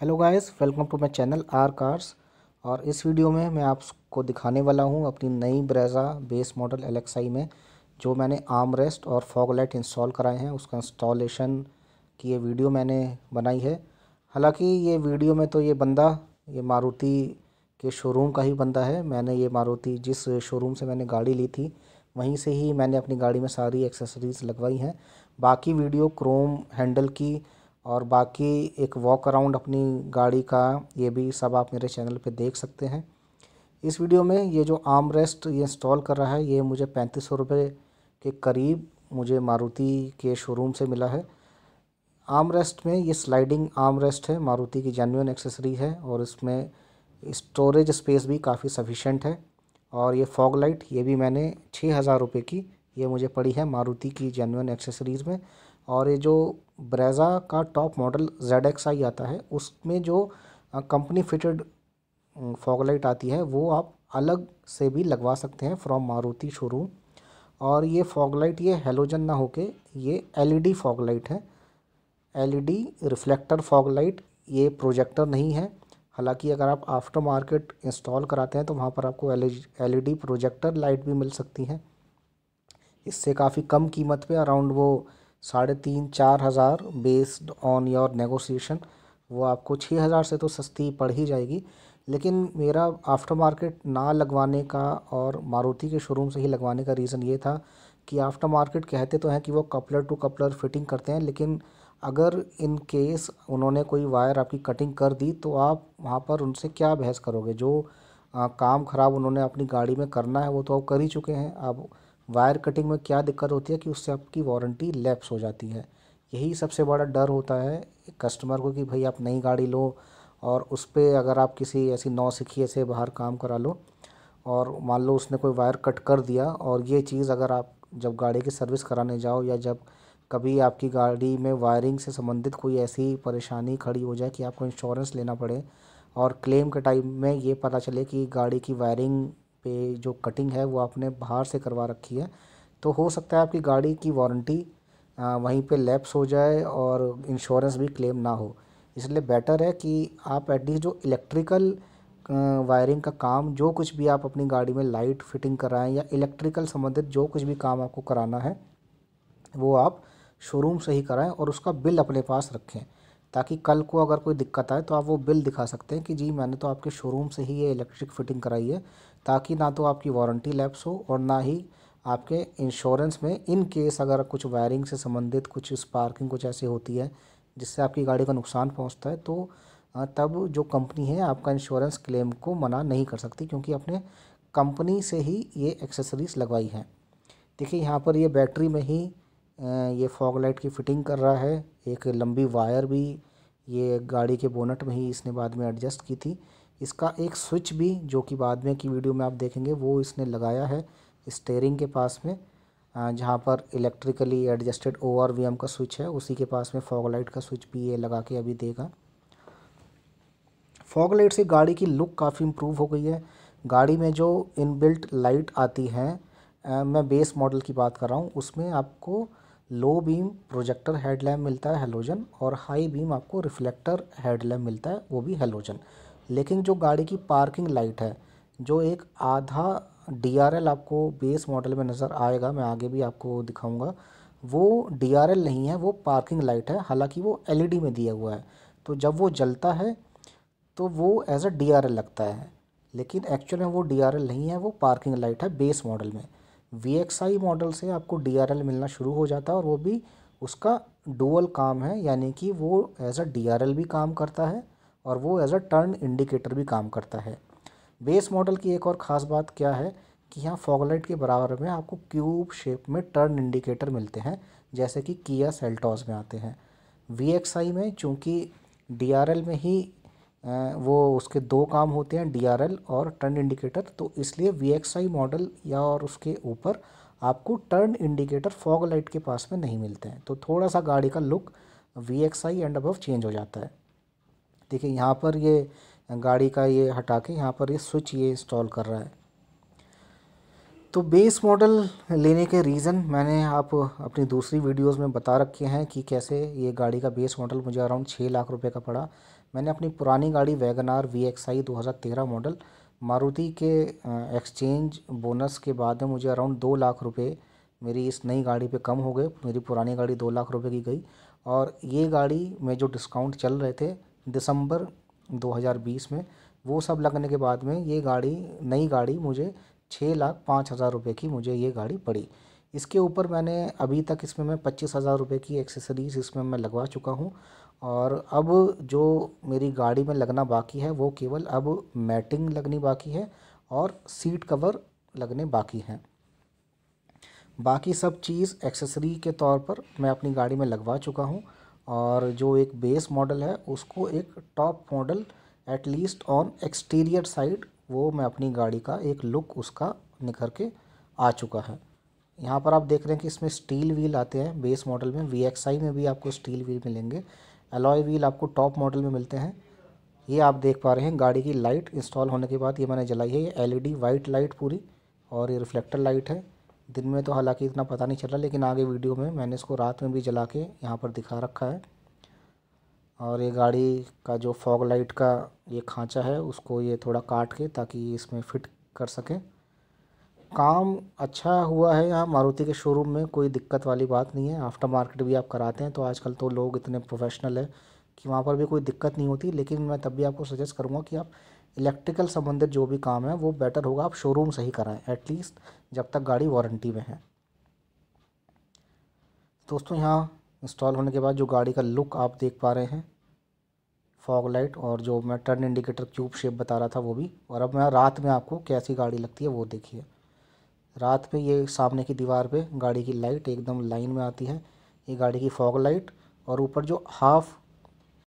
hello guys welcome to my channel R cars और इस video में मैं आपको दिखाने वाला हूं अपनी नई ब्रेजा बेस मॉडल एलेक्साई में जो मैंने आर्म रेस्ट और फॉग लाइट इंस्टॉल कराए हैं उसका इंस्टॉलेशन की ये वीडियो मैंने बनाई है हालांकि ये वीडियो में तो ये बंदा ये मारुति के शोरूम का ही बंदा है मैंने ये मारुति जिस शोरूम से मैंने गाड़ी ली थी वहीं से ही मैंने अपनी गाड़ी में सारी एक्सेसरीज़ लगवाई हैं बाकी वीडियो क्रोम हैंडल की और बाकी एक वॉक अराउंड अपनी गाड़ी का ये भी सब आप मेरे चैनल पे देख सकते हैं इस वीडियो में ये जो आर्म रेस्ट ये इंस्टॉल कर रहा है ये मुझे पैंतीस सौ रुपये के करीब मुझे मारुति के शोरूम से मिला है आर्म रेस्ट में ये स्लाइडिंग आर्म रेस्ट है मारुति की जेन्यून एक्सेसरी है और इसमें स्टोरेज स्पेस भी काफ़ी सफिशेंट है और ये फॉग लाइट ये भी मैंने छः हज़ार रुपये की ये मुझे पड़ी है मारुति की जेन्यून एक्सेसरीज़ में और ये जो ब्रेज़ा का top model Z X I आता है उसमें जो कंपनी फिटेड फॉगलाइट आती है वो आप अलग से भी लगवा सकते हैं फ्रॉम मारुति शोरूम और ये फॉगलाइट ये हेलोजन ना होके ये एलईडी फॉगलाइट e है एलईडी रिफ्लेक्टर फॉगलाइट ये प्रोजेक्टर नहीं है हालांकि अगर आप आफ्टर मार्केट इंस्टॉल कराते हैं तो वहाँ पर आपको एल प्रोजेक्टर लाइट भी मिल सकती है इससे काफ़ी कम कीमत पर अराउंड वो साढ़े तीन चार हज़ार बेस्ड ऑन योर नेगोशिएशन वो आपको छः हज़ार से तो सस्ती पड़ ही जाएगी लेकिन मेरा आफ्टर मार्केट ना लगवाने का और मारुति के शोरूम से ही लगवाने का रीज़न ये था कि आफ्टर मार्केट कहते तो हैं कि वो कपलर टू कपलर फिटिंग करते हैं लेकिन अगर इन केस उन्होंने कोई वायर आपकी कटिंग कर दी तो आप वहाँ पर उनसे क्या बहस करोगे जो आ, काम ख़राब उन्होंने अपनी गाड़ी में करना है वो तो आप कर ही चुके हैं आप वायर कटिंग में क्या दिक्कत होती है कि उससे आपकी वारंटी लैप्स हो जाती है यही सबसे बड़ा डर होता है कस्टमर को कि भाई आप नई गाड़ी लो और उस पर अगर आप किसी ऐसी नौसिखिए से बाहर काम करा लो और मान लो उसने कोई वायर कट कर दिया और ये चीज़ अगर आप जब गाड़ी की सर्विस कराने जाओ या जब कभी आपकी गाड़ी में वायरिंग से संबंधित कोई ऐसी परेशानी खड़ी हो जाए कि आपको इंश्योरेंस लेना पड़े और क्लेम के टाइम में ये पता चले कि गाड़ी की वायरिंग पे जो कटिंग है वो आपने बाहर से करवा रखी है तो हो सकता है आपकी गाड़ी की वारंटी वहीं पे लैप्स हो जाए और इंश्योरेंस भी क्लेम ना हो इसलिए बेटर है कि आप एटलीस्ट जो इलेक्ट्रिकल वायरिंग का काम जो कुछ भी आप अपनी गाड़ी में लाइट फिटिंग कराएं या इलेक्ट्रिकल संबंधित जो कुछ भी काम आपको कराना है वो आप शोरूम से ही कराएं और उसका बिल अपने पास रखें ताकि कल को अगर कोई दिक्कत आए तो आप वो बिल दिखा सकते हैं कि जी मैंने तो आपके शोरूम से ही ये इलेक्ट्रिक फिटिंग कराई है ताकि ना तो आपकी वारंटी लैप्स हो और ना ही आपके इंश्योरेंस में इन केस अगर कुछ वायरिंग से संबंधित कुछ स्पार्किंग कुछ ऐसी होती है जिससे आपकी गाड़ी का नुकसान पहुंचता है तो तब जो कंपनी है आपका इंश्योरेंस क्लेम को मना नहीं कर सकती क्योंकि आपने कंपनी से ही ये एक्सेसरीज लगवाई हैं देखिए यहाँ पर ये बैटरी में ही ये फॉग लाइट की फिटिंग कर रहा है एक लंबी वायर भी ये गाड़ी के बोनट में ही इसने बाद में एडजस्ट की थी इसका एक स्विच भी जो कि बाद में की वीडियो में आप देखेंगे वो इसने लगाया है स्टेयरिंग के पास में जहाँ पर electrically adjusted O R V M का स्विच है उसी के पास में फॉग लाइट का स्विच भी ये लगा के अभी देगा फॉग लाइट से गाड़ी की लुक काफ़ी इम्प्रूव हो गई है गाड़ी में जो इनबिल्ट लाइट आती हैं मैं बेस मॉडल की बात कर रहा हूँ उसमें आपको low beam projector head lamp मिलता है हेलोजन और हाई बीम आपको रिफ्लेक्टर हेड लैम्प मिलता है वो भी हेलोजन लेकिन जो गाड़ी की पार्किंग लाइट है जो एक आधा डी आपको बेस मॉडल में नज़र आएगा मैं आगे भी आपको दिखाऊंगा वो डी नहीं है वो पार्किंग लाइट है हालांकि वो एल में दिया हुआ है तो जब वो जलता है तो वो एज अ डी लगता है लेकिन एक्चुअल में वो डी नहीं है वो पार्किंग लाइट है बेस मॉडल में वी मॉडल से आपको डी मिलना शुरू हो जाता है और वो भी उसका डुअल काम है यानी कि वो एज अ डी भी काम करता है और वो एज अ टर्न इंडिकेटर भी काम करता है बेस मॉडल की एक और ख़ास बात क्या है कि यहाँ फॉगलाइट के बराबर में आपको क्यूब शेप में टर्न इंडिकेटर मिलते हैं जैसे कि किया सेल्टॉस में आते हैं वी में चूँकि डी में ही वो उसके दो काम होते हैं एल और टर्न इंडिकेटर तो इसलिए आई मॉडल या और उसके ऊपर आपको टर्न इंडिकेटर फॉग लाइट के पास में नहीं मिलते हैं तो थोड़ा सा गाड़ी का look V X I and above change हो जाता है देखिए यहाँ पर ये गाड़ी का ये हटा के यहाँ पर ये स्विच ये इंस्टॉल कर रहा है तो बेस मॉडल लेने के रीज़न मैंने आप अपनी दूसरी वीडियोस में बता रखे हैं कि कैसे ये गाड़ी का बेस मॉडल मुझे अराउंड छः लाख रुपये का पड़ा मैंने अपनी पुरानी गाड़ी wagon R V X I दो मॉडल मारुति के एक्सचेंज बोनस के बाद में मुझे अराउंड दो लाख रुपए मेरी इस नई गाड़ी पे कम हो गए मेरी पुरानी गाड़ी दो लाख रुपए की गई और ये गाड़ी में जो डिस्काउंट चल रहे थे दिसंबर 2020 में वो सब लगने के बाद में ये गाड़ी नई गाड़ी मुझे छः लाख पाँच हज़ार रुपये की मुझे ये गाड़ी पड़ी इसके ऊपर मैंने अभी तक इसमें मैं पच्चीस हज़ार रुपये की एक्सेसरीज़ इसमें मैं लगवा चुका हूँ और अब जो मेरी गाड़ी में लगना बाकी है वो केवल अब मैटिंग लगनी बाकी है और सीट कवर लगने बाकी हैं बाकी सब चीज़ एक्सेसरी के तौर पर मैं अपनी गाड़ी में लगवा चुका हूँ और जो एक बेस मॉडल है उसको एक top model at least on exterior side वो मैं अपनी गाड़ी का एक लुक उसका निखर के आ चुका है यहाँ पर आप देख रहे हैं कि इसमें स्टील व्हील आते हैं बेस मॉडल में वी में भी आपको स्टील व्हील मिलेंगे अलॉय व्हील आपको टॉप मॉडल में मिलते हैं ये आप देख पा रहे हैं गाड़ी की लाइट इंस्टॉल होने के बाद ये मैंने जलाई है ये एल वाइट लाइट पूरी और ये रिफ्लेक्टर लाइट है दिन में तो हालांकि इतना पता नहीं चल रहा लेकिन आगे वीडियो में मैंने इसको रात में भी जला के यहाँ पर दिखा रखा है और ये गाड़ी का जो फॉग लाइट का ये खांचा है उसको ये थोड़ा काट के ताकि इसमें फिट कर सकें काम अच्छा हुआ है यहाँ मारुति के शोरूम में कोई दिक्कत वाली बात नहीं है आफ्टर मार्केट भी आप कराते हैं तो आजकल तो लोग इतने प्रोफेशनल है कि वहाँ पर भी कोई दिक्कत नहीं होती लेकिन मैं तब भी आपको सजेस्ट करूँगा कि आप इलेक्ट्रिकल संबंधित जो भी काम है वो बेटर होगा आप शोरूम से ही कराएं एटलीस्ट जब तक गाड़ी वारंटी में है दोस्तों यहाँ इंस्टॉल होने के बाद जो गाड़ी का लुक आप देख पा रहे हैं फॉग लाइट और जो मैं टर्न इंडिकेटर क्यूब शेप बता रहा था वो भी और अब मैं रात में आपको कैसी गाड़ी लगती है वो देखिए रात में ये सामने की दीवार पे गाड़ी की लाइट एकदम लाइन में आती है ये गाड़ी की फॉग लाइट और ऊपर जो हाफ